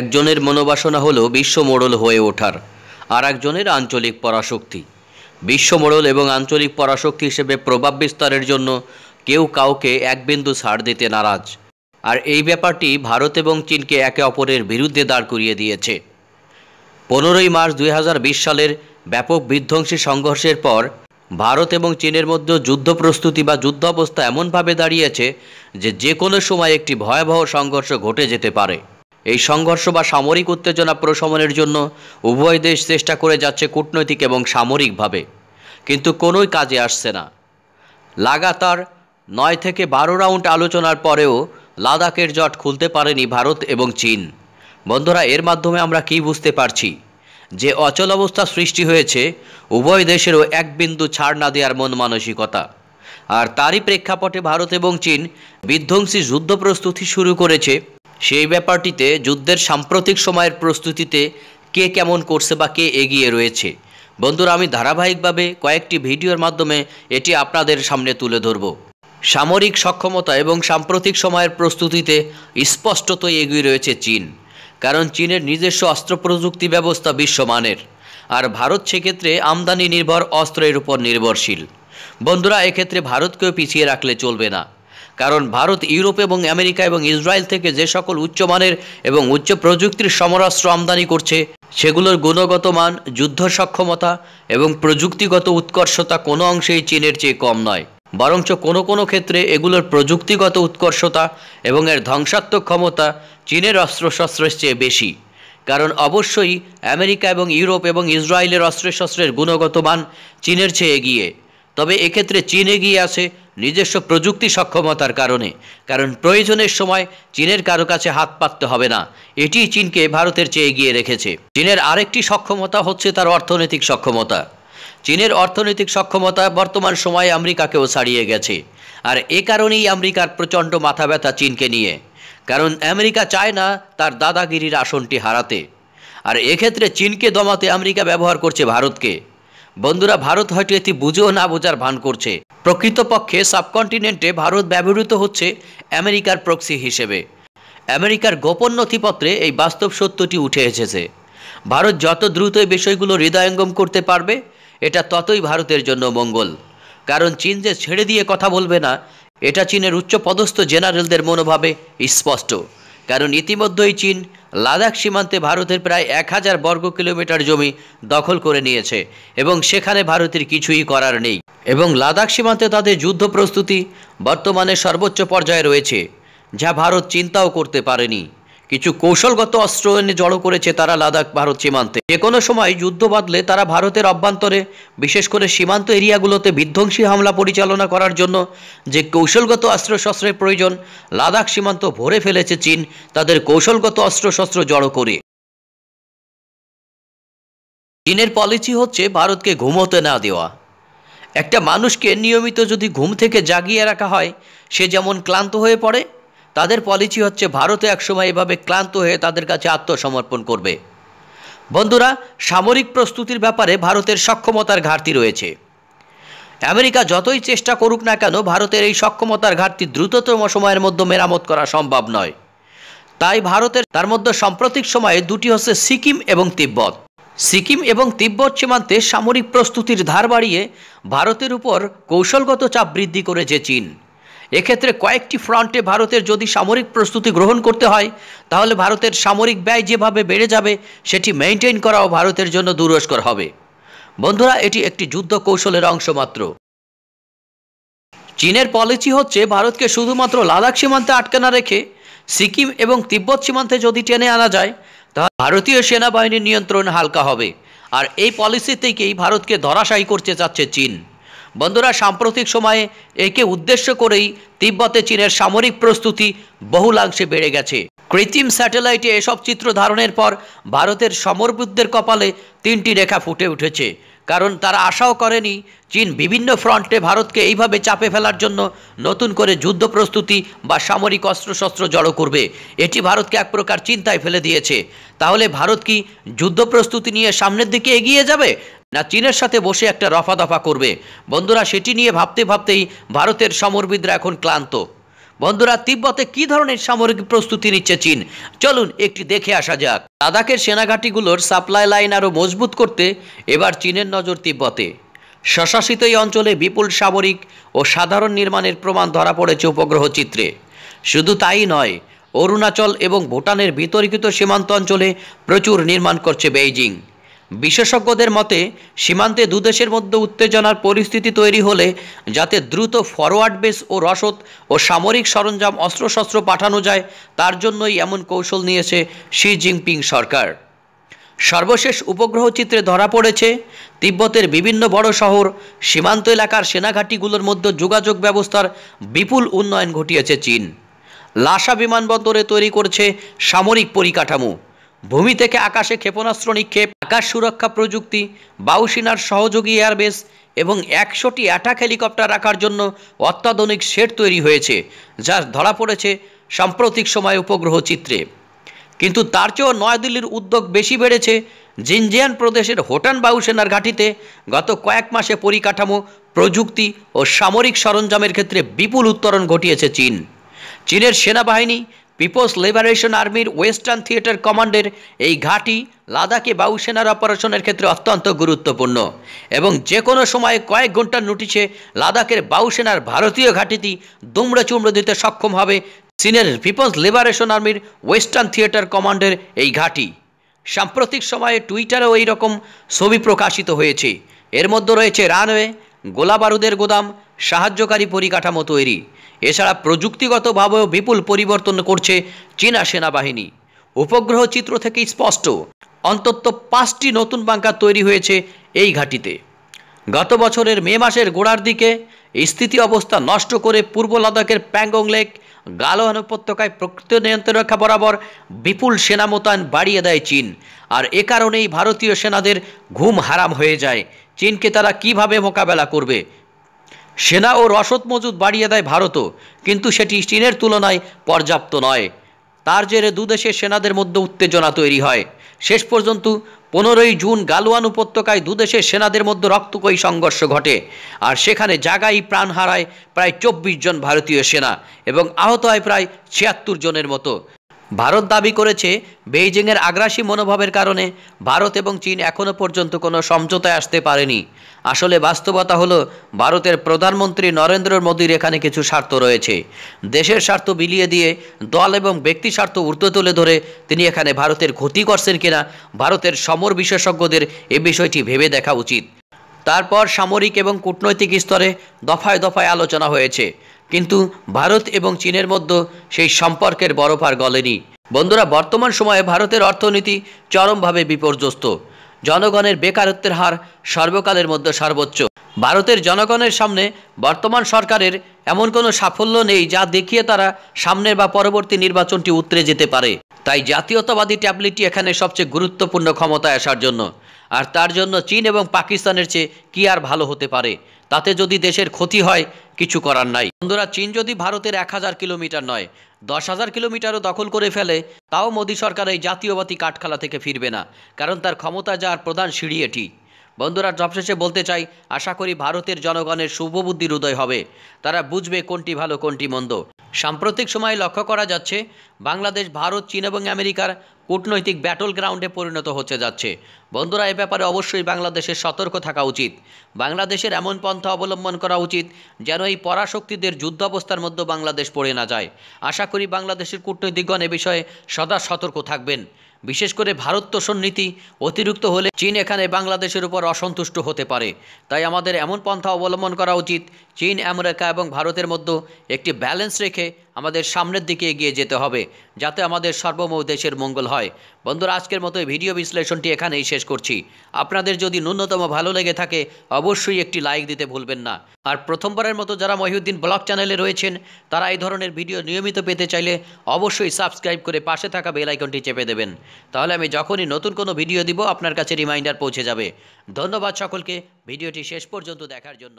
একজনের মনোবাসনা হল বিশ্ব মোড়ল হয়ে ওঠার আর একজনের আঞ্চলিক পরাশক্তি বিশ্ব মোড়ল এবং আঞ্চলিক পরাশক্তি হিসেবে প্রভাব বিস্তারের জন্য কেউ কাউকে এক বিন্দু ছাড় দিতে নারাজ আর এই ব্যাপারটি ভারত এবং চীনকে একে অপরের বিরুদ্ধে দাঁড় করিয়ে দিয়েছে পনেরোই মার্চ দুই সালের ব্যাপক বিধ্বংসী সংঘর্ষের পর ভারত এবং চীনের মধ্যে যুদ্ধ প্রস্তুতি বা যুদ্ধ অবস্থা এমনভাবে দাঁড়িয়েছে যে যে কোনো সময় একটি ভয়াবহ সংঘর্ষ ঘটে যেতে পারে এই সংঘর্ষ বা সামরিক উত্তেজনা প্রশমনের জন্য উভয় দেশ চেষ্টা করে যাচ্ছে কূটনৈতিক এবং সামরিকভাবে কিন্তু কোনোই কাজে আসছে না লাগাতার নয় থেকে বারো রাউন্ড আলোচনার পরেও লাদাখের জট খুলতে পারেনি ভারত এবং চীন বন্ধুরা এর মাধ্যমে আমরা কি বুঝতে পারছি যে অচলাবস্থা সৃষ্টি হয়েছে উভয় দেশেরও এক বিন্দু ছাড় না দেওয়ার মন মানসিকতা আর তারই প্রেক্ষাপটে ভারত এবং চীন বিধ্বংসী যুদ্ধ প্রস্তুতি শুরু করেছে সেই ব্যাপারটিতে যুদ্ধের সাম্প্রতিক সময়ের প্রস্তুতিতে কে কেমন করছে বা কে এগিয়ে রয়েছে বন্ধুরা আমি ধারাবাহিকভাবে কয়েকটি ভিডিওর মাধ্যমে এটি আপনাদের সামনে তুলে ধরব সামরিক সক্ষমতা এবং সাম্প্রতিক সময়ের প্রস্তুতিতে স্পষ্টতই এগিয়ে রয়েছে চীন কারণ চীনের নিজস্ব অস্ত্র প্রযুক্তি ব্যবস্থা বিশ্বমানের আর ভারত সেক্ষেত্রে আমদানি নির্ভর অস্ত্রের উপর নির্ভরশীল বন্ধুরা এক্ষেত্রে ভারতকেও পিছিয়ে রাখলে চলবে না কারণ ভারত ইউরোপ এবং আমেরিকা এবং ইসরায়েল থেকে যে সকল উচ্চমানের এবং উচ্চ প্রযুক্তির সমরাস্ত্র আমদানি করছে সেগুলোর গুণগত মান যুদ্ধ সক্ষমতা এবং প্রযুক্তিগত উৎকর্ষতা কোনো অংশেই চীনের চেয়ে কম নয় বরঞ্চ কোনো কোনো ক্ষেত্রে এগুলোর প্রযুক্তিগত উৎকর্ষতা এবং এর ধ্বংসাত্মক ক্ষমতা চীনের অস্ত্রশস্ত্রের চেয়ে বেশি কারণ অবশ্যই আমেরিকা এবং ইউরোপ এবং ইসরায়েলের অস্ত্রশস্ত্রের গুণগত মান চীনের চেয়ে এগিয়ে তবে এক্ষেত্রে চীন এগিয়ে আছে নিজস্ব প্রযুক্তি সক্ষমতার কারণে কারণ প্রয়োজনের সময় চীনের কারো কাছে হাত পাততে হবে না এটি চীনকে ভারতের চেয়ে এগিয়ে রেখেছে চীনের আরেকটি সক্ষমতা হচ্ছে তার অর্থনৈতিক সক্ষমতা চীনের অর্থনৈতিক সক্ষমতা বর্তমান সময়ে আমেরিকাকেও ছাড়িয়ে গেছে আর এ কারণেই আমেরিকার প্রচণ্ড মাথা ব্যথা চীনকে নিয়ে কারণ আমেরিকা চায় না তার দাদাগিরির আসনটি হারাতে আর এক্ষেত্রে চীনকে দমাতে আমেরিকা ব্যবহার করছে ভারতকে বন্ধুরা ভারত হয়তো এটি বুঝেও না বোঝার ভান করছে প্রকৃতপক্ষে সাবকন্টিনেন্টে ভারত ব্যবহৃত হচ্ছে আমেরিকার প্রক্সি হিসেবে আমেরিকার গোপন নথিপত্রে এই বাস্তব সত্যটি উঠে এসেছে ভারত যত দ্রুত বিষয়গুলো হৃদয়ঙ্গম করতে পারবে এটা ততই ভারতের জন্য মঙ্গল কারণ চীন যে ছেড়ে দিয়ে কথা বলবে না এটা চীনের উচ্চপদস্থ জেনারেলদের মনোভাবে স্পষ্ট কারণ ইতিমধ্যেই চীন লাদাখ সীমান্তে ভারতের প্রায় এক হাজার বর্গ কিলোমিটার জমি দখল করে নিয়েছে এবং সেখানে ভারতের কিছুই করার নেই এবং লাদাখ সীমান্তে তাদের যুদ্ধ প্রস্তুতি বর্তমানে সর্বোচ্চ পর্যায়ে রয়েছে যা ভারত চিন্তাও করতে পারেনি কিছু কৌশলগত অস্ত্র এনে জড়ো করেছে তারা লাদাখ ভারত সীমান্তে যে কোনো সময় যুদ্ধ বাঁধলে তারা ভারতের অভ্যন্তরে বিশেষ করে সীমান্ত এরিয়াগুলোতে বিধ্বংসী হামলা পরিচালনা করার জন্য যে কৌশলগত অস্ত্রশস্ত্রের প্রয়োজন লাদাখ সীমান্ত ভরে ফেলেছে চীন তাদের কৌশলগত অস্ত্রশস্ত্র জড়ো করে চীনের পলিসি হচ্ছে ভারতকে ঘুমোতে না দেওয়া একটা মানুষকে নিয়মিত যদি ঘুম থেকে জাগিয়ে রাখা হয় সে যেমন ক্লান্ত হয়ে পড়ে তাদের পলিসি হচ্ছে ভারতে একসময় এভাবে ক্লান্ত হয়ে তাদের কাছে আত্মসমর্পণ করবে বন্ধুরা সামরিক প্রস্তুতির ব্যাপারে ভারতের সক্ষমতার ঘাটতি রয়েছে আমেরিকা যতই চেষ্টা করুক না কেন ভারতের এই সক্ষমতার ঘাটতি দ্রুততম সময়ের মধ্যে মেরামত করা সম্ভব নয় তাই ভারতের তার মধ্যে সাম্প্রতিক সময়ে দুটি হচ্ছে সিকিম এবং তিব্বত সিকিম এবং তিব্বত সীমান্তে সামরিক প্রস্তুতির ধার বাড়িয়ে ভারতের উপর কৌশলগত চাপ বৃদ্ধি করেছে চীন এক্ষেত্রে কয়েকটি ফ্রন্টে ভারতের যদি সামরিক প্রস্তুতি গ্রহণ করতে হয় তাহলে ভারতের সামরিক ব্যয় যেভাবে বেড়ে যাবে সেটি মেনটেন করাও ভারতের জন্য দুরস্কর হবে বন্ধুরা এটি একটি যুদ্ধ কৌশলের অংশ মাত্র চীনের পলিসি হচ্ছে ভারতকে শুধুমাত্র লাদাখ সীমান্তে আটকে না রেখে সিকিম এবং তিব্বত সীমান্তে যদি টেনে আনা যায় তাহলে ভারতীয় সেনাবাহিনীর নিয়ন্ত্রণ হালকা হবে আর এই পলিসি থেকেই ভারতকে ধরাশায়ী করতে চাচ্ছে চীন বন্ধুরা সাম্প্রতিক সময়ে একে উদ্দেশ্য করেই তিব্বতে চীনের সামরিক প্রস্তুতি বহুলাংশে বেড়ে গেছে কৃত্রিম স্যাটেলাইটে এসব চিত্র ধারণের পর ভারতের সমরবুদ্ধের কপালে তিনটি রেখা ফুটে উঠেছে কারণ তারা আশাও করেনি চীন বিভিন্ন ফ্রন্টে ভারতকে এইভাবে চাপে ফেলার জন্য নতুন করে যুদ্ধ প্রস্তুতি বা সামরিক অস্ত্রশস্ত্র জড়ো করবে এটি ভারতকে এক প্রকার চিন্তায় ফেলে দিয়েছে তাহলে ভারত কি যুদ্ধ প্রস্তুতি নিয়ে সামনের দিকে এগিয়ে যাবে না চীনের সাথে বসে একটা রফা দফা করবে বন্ধুরা সেটি নিয়ে ভাবতে ভাবতেই ভারতের সমরবিদরা এখন ক্লান্ত বন্ধুরা তিব্বতে কি ধরনের সামরিক প্রস্তুতি নিচ্ছে চীন চলুন একটি দেখে আসা যাক লাদাখের সেনাঘাঁটিগুলোর সাপ্লাই লাইন আরও মজবুত করতে এবার চীনের নজর তিব্বতে স্বশাসিত এই অঞ্চলে বিপুল সামরিক ও সাধারণ নির্মাণের প্রমাণ ধরা পড়েছে উপগ্রহ চিত্রে শুধু তাই নয় অরুণাচল এবং ভুটানের বিতর্কিত সীমান্ত অঞ্চলে প্রচুর নির্মাণ করছে বেইজিং বিশেষজ্ঞদের মতে সীমান্তে দুদেশের মধ্যে উত্তেজনার পরিস্থিতি তৈরি হলে যাতে দ্রুত ফরওয়ার্ড বেস ও রসদ ও সামরিক সরঞ্জাম অস্ত্রশস্ত্র পাঠানো যায় তার জন্যই এমন কৌশল নিয়েছে শি জিনপিং সরকার সর্বশেষ উপগ্রহ চিত্রে ধরা পড়েছে তিব্বতের বিভিন্ন বড় শহর সীমান্ত এলাকার সেনাঘাঁটিগুলোর মধ্যে যোগাযোগ ব্যবস্থার বিপুল উন্নয়ন ঘটিয়েছে চীন লাসা বিমানবন্দরে তৈরি করছে সামরিক পরিকাঠামো ভূমি থেকে আকাশে ক্ষেপণাস্ত্র নিক্ষেপ আকাশ সুরক্ষা প্রযুক্তি বায়ুসেনার সহযোগী এয়ারবেস এবং একশোটি অ্যাটাক হেলিকপ্টার রাখার জন্য অত্যাধুনিক সেট তৈরি হয়েছে যা ধরা পড়েছে সাম্প্রতিক সময় উপগ্রহ চিত্রে কিন্তু তার চেয়েও নয়াদিল্লির উদ্যোগ বেশি বেড়েছে জিনজিয়ান প্রদেশের হোটান বায়ুসেনার ঘাঁটিতে গত কয়েক মাসে পরিকাঠামো প্রযুক্তি ও সামরিক সরঞ্জামের ক্ষেত্রে বিপুল উত্তরণ ঘটিয়েছে চীন চীনের সেনাবাহিনী পিপলস লিবারেশন আর্মির ওয়েস্টার্ন থিয়েটার কমান্ডের এই ঘাঁটি লাদাখে সেনার অপারেশনের ক্ষেত্রে অত্যন্ত গুরুত্বপূর্ণ এবং যে কোনো সময়ে কয়েক ঘন্টার নোটিশে লাদাখের সেনার ভারতীয় ঘাঁটিটি দুমড়ে চুমড়ে দিতে সক্ষম হবে চীনের পিপলস লিবারেশন আর্মির ওয়েস্টার্ন থিয়েটার কমান্ডের এই ঘাঁটি সাম্প্রতিক সময়ে টুইটারেও এই রকম ছবি প্রকাশিত হয়েছে এর মধ্যে রয়েছে রানওয়ে গোলাবারুদের গোদাম সাহায্যকারী পরিকাঠামো তৈরি এছাড়া প্রযুক্তিগতভাবেও বিপুল পরিবর্তন করছে চীনা সেনাবাহিনী উপগ্রহ চিত্র থেকে স্পষ্ট অন্তত পাঁচটি নতুন বাংকার তৈরি হয়েছে এই ঘাটিতে গত বছরের মে মাসের গোড়ার দিকে স্থিতি অবস্থা নষ্ট করে পূর্ব লাদাখের প্যাংগং লেক গালোহান উপত্যকায় প্রকৃত নিয়ন্ত্রণ রক্ষা বরাবর বিপুল সেনা মোতায়েন বাড়িয়ে দেয় চীন আর এ কারণেই ভারতীয় সেনাদের ঘুম হারাম হয়ে যায় চীনকে তারা কিভাবে মোকাবেলা করবে সেনা ও রসদ মজুদ বাড়িয়ে দেয় ভারতও কিন্তু সেটি চীনের তুলনায় পর্যাপ্ত নয় তার জেরে দুদেশের সেনাদের মধ্যে উত্তেজনা তৈরি হয় শেষ পর্যন্ত পনেরোই জুন গালোয়ান উপত্যকায় দুদেশের সেনাদের মধ্যে রক্তকয়ী সংঘর্ষ ঘটে আর সেখানে জাগাই প্রাণ হারায় প্রায় চব্বিশ জন ভারতীয় সেনা এবং আহত হয় প্রায় ছিয়াত্তর জনের মতো ভারত দাবি করেছে বেইজিংয়ের আগ্রাসী মনোভাবের কারণে ভারত এবং চীন এখনও পর্যন্ত কোনো সমঝোতায় আসতে পারেনি আসলে বাস্তবতা হলো ভারতের প্রধানমন্ত্রী নরেন্দ্র মোদীর এখানে কিছু স্বার্থ রয়েছে দেশের স্বার্থ বিলিয়ে দিয়ে দল এবং ব্যক্তি স্বার্থ ঊর্ধ্বে তুলে ধরে তিনি এখানে ভারতের ক্ষতি করছেন কিনা ভারতের সমর বিশেষজ্ঞদের এ বিষয়টি ভেবে দেখা উচিত তারপর সামরিক এবং কূটনৈতিক স্তরে দফায় দফায় আলোচনা হয়েছে কিন্তু ভারত এবং চীনের মধ্যে সেই সম্পর্কের বরফার গলেনি বন্ধুরা বর্তমান সময়ে ভারতের অর্থনীতি চরমভাবে বিপর্যস্ত জনগণের বেকারত্বের হার সর্বকালের মধ্যে সর্বোচ্চ ভারতের জনগণের সামনে বর্তমান সরকারের এমন কোনো সাফল্য নেই যা দেখিয়ে তারা সামনের বা পরবর্তী নির্বাচনটি উতরে যেতে পারে তাই জাতীয়তাবাদী ট্যাবলেটটি এখানে সবচেয়ে গুরুত্বপূর্ণ ক্ষমতায় আসার জন্য আর তার জন্য চীন এবং পাকিস্তানের চেয়ে কি আর ভালো হতে পারে তাতে যদি দেশের ক্ষতি হয় কিছু করার নাই বন্ধুরা চীন যদি ভারতের এক হাজার কিলোমিটার নয় দশ হাজার কিলোমিটারও দখল করে ফেলে তাও মোদী সরকার এই জাতীয়বাদী কাঠখালা থেকে ফিরবে না কারণ তার ক্ষমতা যাওয়ার প্রধান সিঁড়ি এটি বন্ধুরা সবশেষে বলতে চাই আশা করি ভারতের জনগণের শুভবুদ্ধির উদয় হবে তারা বুঝবে কোনটি ভালো কোনটি মন্দ সাম্প্রতিক সময়ে লক্ষ্য করা যাচ্ছে বাংলাদেশ ভারত চীন এবং আমেরিকার কূটনৈতিক ব্যাটল গ্রাউন্ডে পরিণত হচ্ছে যাচ্ছে বন্ধুরা এ ব্যাপারে অবশ্যই বাংলাদেশের সতর্ক থাকা উচিত বাংলাদেশের এমন পন্থা অবলম্বন করা উচিত যেন এই পরাশক্তিদের যুদ্ধ অবস্থার মধ্যে বাংলাদেশ পড়ে না যায় আশা করি বাংলাদেশের কূটনৈতিকগণ এ বিষয়ে সদা সতর্ক থাকবেন বিশেষ করে ভারত তোষণ নীতি অতিরিক্ত হলে চীন এখানে বাংলাদেশের উপর অসন্তুষ্ট হতে পারে তাই আমাদের এমন পন্থা অবলম্বন করা উচিত চীন আমেরিকা এবং ভারতের মধ্যে একটি ব্যালেন্স রেখে আমাদের সামনের দিকে এগিয়ে যেতে হবে যাতে আমাদের সার্বভৌম দেশের মঙ্গল হয় বন্ধুরা আজকের মতো ভিডিও বিশ্লেষণটি এখানেই শেষ করছি আপনাদের যদি ন্যূনতম ভালো লেগে থাকে অবশ্যই একটি লাইক দিতে ভুলবেন না আর প্রথমবারের মতো যারা মহিউদ্দিন ব্লগ চ্যানেলে রয়েছেন তারা এই ধরনের ভিডিও নিয়মিত পেতে চাইলে অবশ্যই সাবস্ক্রাইব করে পাশে থাকা বেলাইকনটি চেপে দেবেন তাহলে আমি যখনই নতুন কোনো ভিডিও দিব আপনার কাছে রিমাইন্ডার পৌঁছে যাবে ধন্যবাদ সকলকে ভিডিওটি শেষ পর্যন্ত দেখার জন্য